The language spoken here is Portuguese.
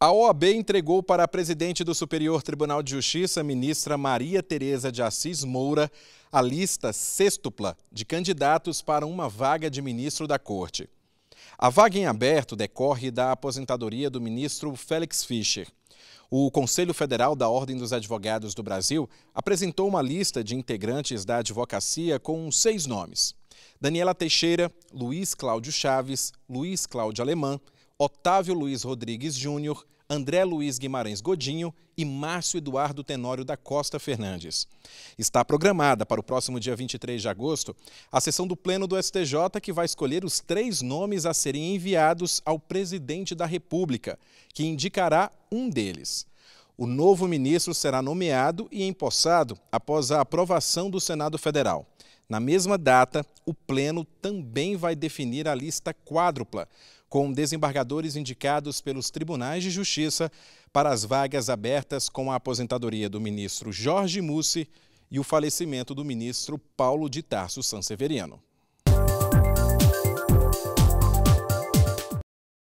A OAB entregou para a presidente do Superior Tribunal de Justiça, ministra Maria Tereza de Assis Moura, a lista sextupla de candidatos para uma vaga de ministro da Corte. A vaga em aberto decorre da aposentadoria do ministro Félix Fischer. O Conselho Federal da Ordem dos Advogados do Brasil apresentou uma lista de integrantes da advocacia com seis nomes: Daniela Teixeira, Luiz Cláudio Chaves, Luiz Cláudio Alemã, Otávio Luiz Rodrigues Júnior, André Luiz Guimarães Godinho e Márcio Eduardo Tenório da Costa Fernandes. Está programada para o próximo dia 23 de agosto a sessão do Pleno do STJ que vai escolher os três nomes a serem enviados ao presidente da República, que indicará um deles. O novo ministro será nomeado e empossado após a aprovação do Senado Federal. Na mesma data, o Pleno também vai definir a lista quádrupla, com desembargadores indicados pelos tribunais de justiça para as vagas abertas com a aposentadoria do ministro Jorge Mussi e o falecimento do ministro Paulo de Tarso Sanseveriano.